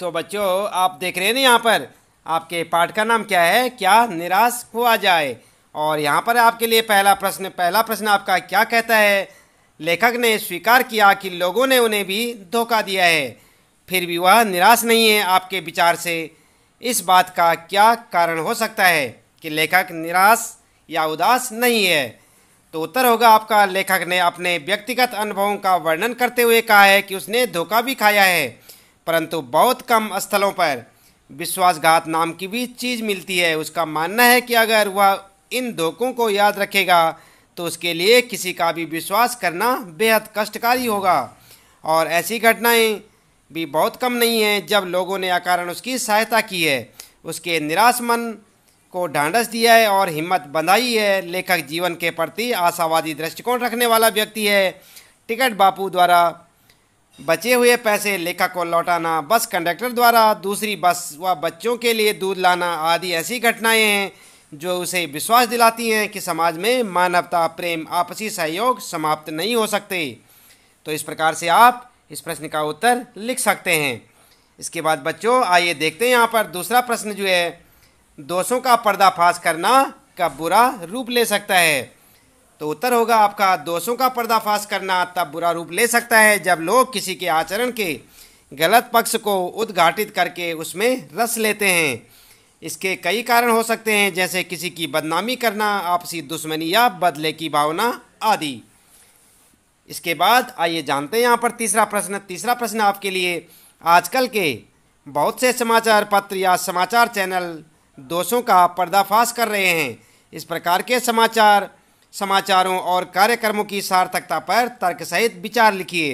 तो बच्चों आप देख रहे हैं ना यहाँ पर आपके पाठ का नाम क्या है क्या निराश हुआ जाए और यहाँ पर आपके लिए पहला प्रश्न पहला प्रश्न आपका क्या कहता है लेखक ने स्वीकार किया कि लोगों ने उन्हें भी धोखा दिया है फिर भी वह निराश नहीं है आपके विचार से इस बात का क्या कारण हो सकता है कि लेखक निराश या उदास नहीं है तो उत्तर होगा आपका लेखक ने अपने व्यक्तिगत अनुभवों का वर्णन करते हुए कहा है कि उसने धोखा भी खाया है परंतु बहुत कम स्थलों पर विश्वासघात नाम की भी चीज़ मिलती है उसका मानना है कि अगर वह इन धोखों को याद रखेगा तो उसके लिए किसी का भी विश्वास करना बेहद कष्टकारी होगा और ऐसी घटनाएं भी बहुत कम नहीं हैं जब लोगों ने अकारण उसकी सहायता की है उसके निराश मन को ढांढस दिया है और हिम्मत बंधाई है लेखक जीवन के प्रति आशावादी दृष्टिकोण रखने वाला व्यक्ति है टिकट बापू द्वारा बचे हुए पैसे लेखक को लौटाना बस कंडक्टर द्वारा दूसरी बस व बच्चों के लिए दूध लाना आदि ऐसी घटनाएं हैं जो उसे विश्वास दिलाती हैं कि समाज में मानवता प्रेम आपसी सहयोग समाप्त नहीं हो सकते तो इस प्रकार से आप इस प्रश्न का उत्तर लिख सकते हैं इसके बाद बच्चों आइए देखते हैं यहाँ पर दूसरा प्रश्न जो है दोषों का पर्दाफाश करना का बुरा रूप ले सकता है तो उत्तर होगा आपका दोषों का पर्दाफाश करना तब बुरा रूप ले सकता है जब लोग किसी के आचरण के गलत पक्ष को उद्घाटित करके उसमें रस लेते हैं इसके कई कारण हो सकते हैं जैसे किसी की बदनामी करना आपसी दुश्मनी या बदले की भावना आदि इसके बाद आइए जानते हैं यहाँ पर तीसरा प्रश्न तीसरा प्रश्न आपके लिए आजकल के बहुत से समाचार पत्र या समाचार चैनल दोषों का पर्दाफाश कर रहे हैं इस प्रकार के समाचार समाचारों और कार्यक्रमों की सार्थकता पर तर्क सहित विचार लिखिए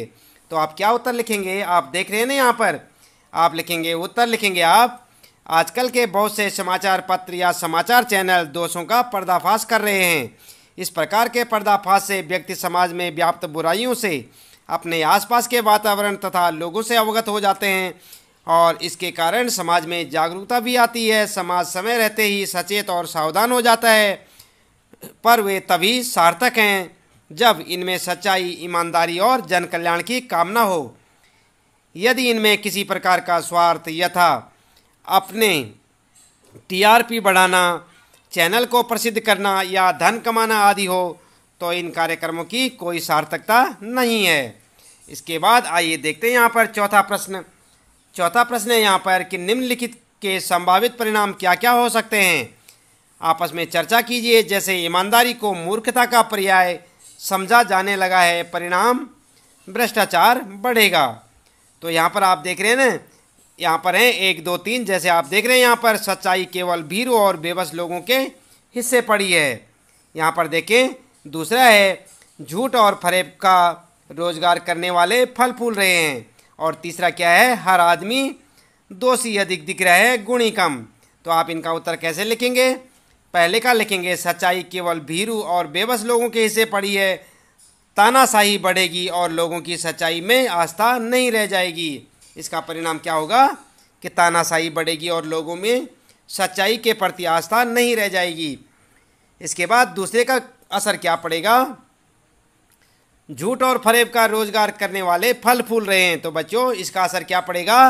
तो आप क्या उत्तर लिखेंगे आप देख रहे हैं ना यहाँ पर आप लिखेंगे उत्तर लिखेंगे आप आजकल के बहुत से समाचार पत्र या समाचार चैनल दोषों का पर्दाफाश कर रहे हैं इस प्रकार के पर्दाफाश से व्यक्ति समाज में व्याप्त बुराइयों से अपने आसपास के वातावरण तथा लोगों से अवगत हो जाते हैं और इसके कारण समाज में जागरूकता भी आती है समाज समय रहते ही सचेत और सावधान हो जाता है पर वे तभी सार्थक हैं जब इनमें सच्चाई ईमानदारी और जन कल्याण की कामना हो यदि इनमें किसी प्रकार का स्वार्थ यथा अपने टीआरपी बढ़ाना चैनल को प्रसिद्ध करना या धन कमाना आदि हो तो इन कार्यक्रमों की कोई सार्थकता नहीं है इसके बाद आइए देखते हैं यहाँ पर चौथा प्रश्न चौथा प्रश्न है यहाँ पर कि निम्नलिखित के संभावित परिणाम क्या क्या हो सकते हैं आपस में चर्चा कीजिए जैसे ईमानदारी को मूर्खता का पर्याय समझा जाने लगा है परिणाम भ्रष्टाचार बढ़ेगा तो यहाँ पर आप देख रहे हैं ना यहाँ पर हैं एक दो तीन जैसे आप देख रहे हैं यहाँ पर सच्चाई केवल भीरू और बेबस लोगों के हिस्से पड़ी है यहाँ पर देखें दूसरा है झूठ और फरेब का रोजगार करने वाले फल फूल रहे हैं और तीसरा क्या है हर आदमी दोषी अधिक दिख रहा है गुणी कम तो आप इनका उत्तर कैसे लिखेंगे पहले का लिखेंगे सच्चाई केवल भीरू और बेबस लोगों के हिस्से पड़ी है तानाशाही बढ़ेगी और लोगों की सच्चाई में आस्था नहीं रह जाएगी इसका परिणाम क्या होगा कि तानाशाही बढ़ेगी और लोगों में सच्चाई के प्रति आस्था नहीं रह जाएगी इसके बाद दूसरे का असर क्या पड़ेगा झूठ और फरेब का रोजगार करने वाले फल फूल रहे हैं तो बच्चों इसका असर क्या पड़ेगा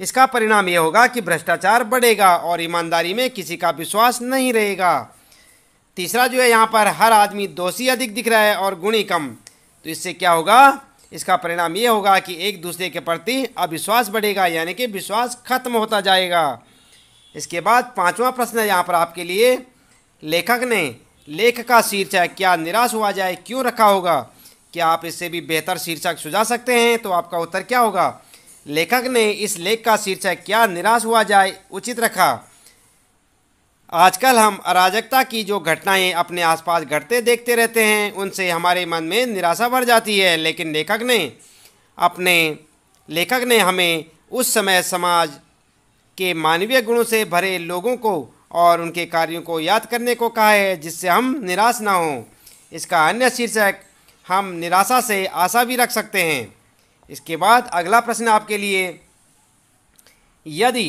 इसका परिणाम यह होगा कि भ्रष्टाचार बढ़ेगा और ईमानदारी में किसी का विश्वास नहीं रहेगा तीसरा जो है यहाँ पर हर आदमी दोषी अधिक दिख रहा है और गुणी कम तो इससे क्या होगा इसका परिणाम ये होगा कि एक दूसरे के प्रति अविश्वास बढ़ेगा यानी कि विश्वास खत्म होता जाएगा इसके बाद पांचवा प्रश्न है यहाँ पर आपके लिए लेखक ने लेख का शीर्षक क्या निराश हुआ जाए क्यों रखा होगा क्या आप इससे भी बेहतर शीर्षक सुझा सकते हैं तो आपका उत्तर क्या होगा लेखक ने इस लेख का शीर्षक क्या निराश हुआ जाए उचित रखा आजकल हम अराजकता की जो घटनाएं अपने आसपास घटते देखते रहते हैं उनसे हमारे मन में निराशा भर जाती है लेकिन लेखक ने अपने लेखक ने हमें उस समय समाज के मानवीय गुणों से भरे लोगों को और उनके कार्यों को याद करने को कहा है जिससे हम निराश ना हों इसका अन्य शीर्षक हम निराशा से आशा भी रख सकते हैं इसके बाद अगला प्रश्न आपके लिए यदि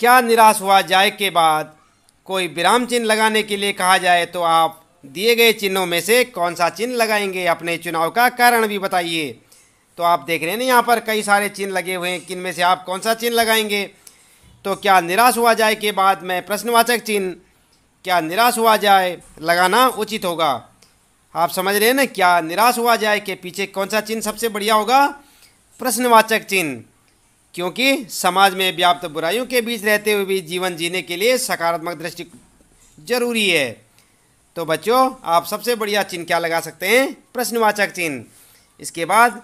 क्या निराश हुआ जाए के बाद कोई विराम चिन्ह लगाने के लिए कहा जाए तो आप दिए गए चिन्हों में से कौन सा चिन्ह लगाएंगे अपने चुनाव का कारण भी बताइए तो आप देख रहे हैं ना यहाँ पर कई सारे चिन्ह लगे हुए हैं किन में से आप कौन सा चिन्ह लगाएंगे तो क्या निराश हुआ जाए के बाद मैं प्रश्नवाचक चिन्ह क्या निराश हुआ जाए लगाना उचित होगा आप समझ रहे हैं ना क्या निराश हुआ जाए कि पीछे कौन सा चिन्ह सबसे बढ़िया होगा प्रश्नवाचक चिन्ह क्योंकि समाज में व्याप्त बुराइयों के बीच रहते हुए भी जीवन जीने के लिए सकारात्मक दृष्टि जरूरी है तो बच्चों आप सबसे बढ़िया चिन्ह क्या लगा सकते हैं प्रश्नवाचक चिन्ह इसके बाद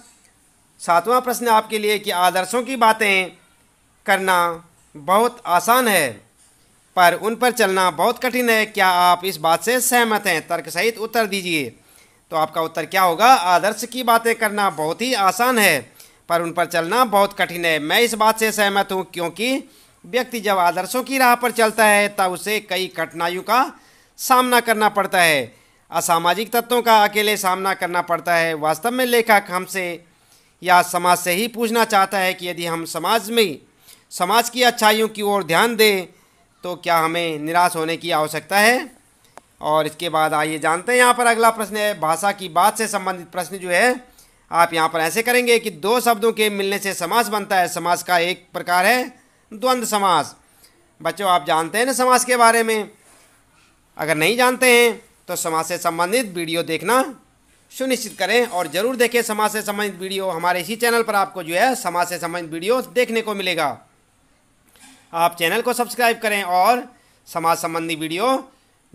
सातवां प्रश्न आपके लिए कि आदर्शों की बातें करना बहुत आसान है पर उन पर चलना बहुत कठिन है क्या आप इस बात से सहमत हैं तर्क सहित उत्तर दीजिए तो आपका उत्तर क्या होगा आदर्श की बातें करना बहुत ही आसान है पर उन पर चलना बहुत कठिन है मैं इस बात से सहमत हूँ क्योंकि व्यक्ति जब आदर्शों की राह पर चलता है तब उसे कई कठिनाइयों का सामना करना पड़ता है असामाजिक तत्वों का अकेले सामना करना पड़ता है वास्तव में लेखक हमसे या समाज से ही पूछना चाहता है कि यदि हम समाज में समाज की अच्छाइयों की ओर ध्यान दें तो क्या हमें निराश होने की आवश्यकता है और इसके बाद आइए जानते हैं यहाँ पर अगला प्रश्न है भाषा की बात से संबंधित प्रश्न जो है आप यहाँ पर ऐसे करेंगे कि दो शब्दों के मिलने से समास बनता है समास का एक प्रकार है द्वंद्व समास बच्चों आप जानते हैं ना समास के बारे में अगर नहीं जानते हैं तो समाज से संबंधित वीडियो देखना सुनिश्चित करें और ज़रूर देखें समाज से संबंधित वीडियो हमारे इसी चैनल पर आपको जो है समाज से संबंधित वीडियो देखने को मिलेगा आप चैनल को सब्सक्राइब करें और समाज संबंधी वीडियो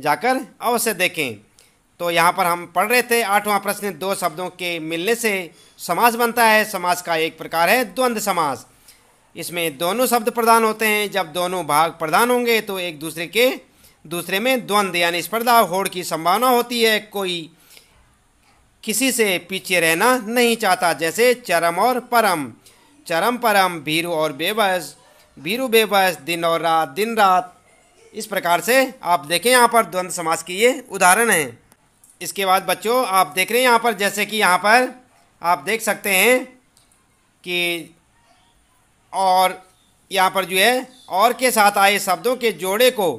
जाकर अवश्य देखें तो यहाँ पर हम पढ़ रहे थे आठवां प्रश्न दो शब्दों के मिलने से समाज बनता है समाज का एक प्रकार है द्वंद्व समाज इसमें दोनों शब्द प्रधान होते हैं जब दोनों भाग प्रधान होंगे तो एक दूसरे के दूसरे में द्वंद्व यानी स्पर्धा होड़ की संभावना होती है कोई किसी से पीछे रहना नहीं चाहता जैसे चरम और परम चरम परम भीरू और बेबस वीरू बेबस दिन और रात दिन रात इस प्रकार से आप देखें यहाँ पर द्वंद्व समास की ये उदाहरण हैं इसके बाद बच्चों आप देख रहे हैं यहाँ पर जैसे कि यहाँ पर आप देख सकते हैं कि और यहाँ पर जो है और के साथ आए शब्दों के जोड़े को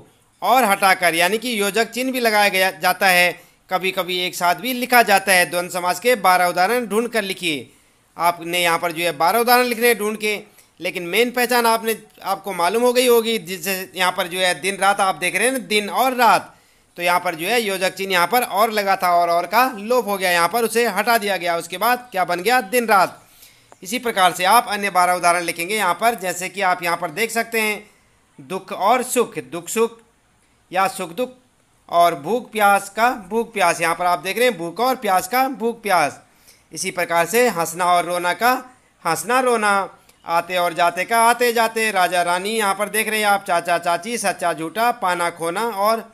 और हटाकर यानी कि योजक चिन्ह भी लगाया गया जाता है कभी कभी एक साथ भी लिखा जाता है द्वंद्व समास के बारह उदाहरण ढूंढ कर लिखिए आपने यहाँ पर जो है बारह उदाहरण लिखने ढूंढ के लेकिन मेन पहचान आपने आपको मालूम हो गई होगी जिससे यहाँ पर जो है दिन रात आप देख रहे हैं ना दिन और रात तो यहाँ पर जो है योजक चिन्ह यहाँ पर और लगा था और और का लोप हो गया यहाँ पर उसे हटा दिया गया उसके बाद क्या बन गया दिन रात इसी प्रकार से आप अन्य बारह उदाहरण लिखेंगे यहाँ पर जैसे कि आप यहाँ पर देख सकते हैं दुख और सुख दुख सुख या सुख दुख और भूख प्यास का भूख प्यास यहाँ पर आप देख रहे हैं भूख और प्यास का भूख प्यास इसी प्रकार से हंसना और रोना का हंसना रोना आते और जाते का आते जाते राजा रानी यहाँ पर देख रहे हैं आप चाचा चाची सच्चा झूठा पाना खोना और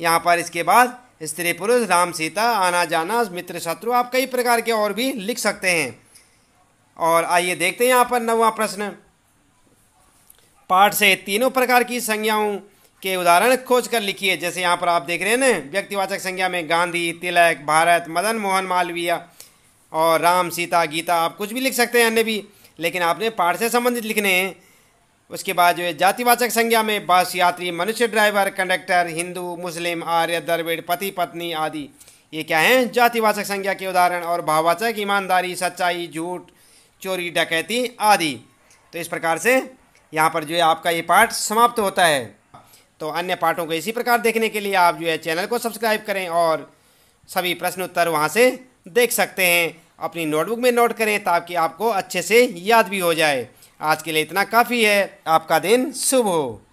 यहाँ पर इसके बाद स्त्री पुरुष राम सीता आना जाना मित्र शत्रु आप कई प्रकार के और भी लिख सकते हैं और आइए देखते हैं यहाँ पर नवा प्रश्न पाठ से तीनों प्रकार की संज्ञाओं के उदाहरण खोज कर लिखिए जैसे यहाँ पर आप देख रहे हैं ना व्यक्तिवाचक संज्ञा में गांधी तिलक भारत मदन मोहन मालवीय और राम सीता गीता आप कुछ भी लिख सकते हैं अन्य भी लेकिन आपने पाठ से संबंधित लिखने हैं उसके बाद जो है जातिवाचक संज्ञा में बस यात्री मनुष्य ड्राइवर कंडक्टर हिंदू मुस्लिम आर्य द्रविड़ पति पत्नी आदि ये क्या हैं जातिवाचक संज्ञा के उदाहरण और भाववाचक ईमानदारी सच्चाई झूठ चोरी डकैती आदि तो इस प्रकार से यहाँ पर जो है आपका ये पाठ समाप्त होता है तो अन्य पाठों को इसी प्रकार देखने के लिए आप जो है चैनल को सब्सक्राइब करें और सभी प्रश्न उत्तर वहाँ से देख सकते हैं अपनी नोटबुक में नोट करें ताकि आपको अच्छे से याद भी हो जाए आज के लिए इतना काफ़ी है आपका दिन शुभ हो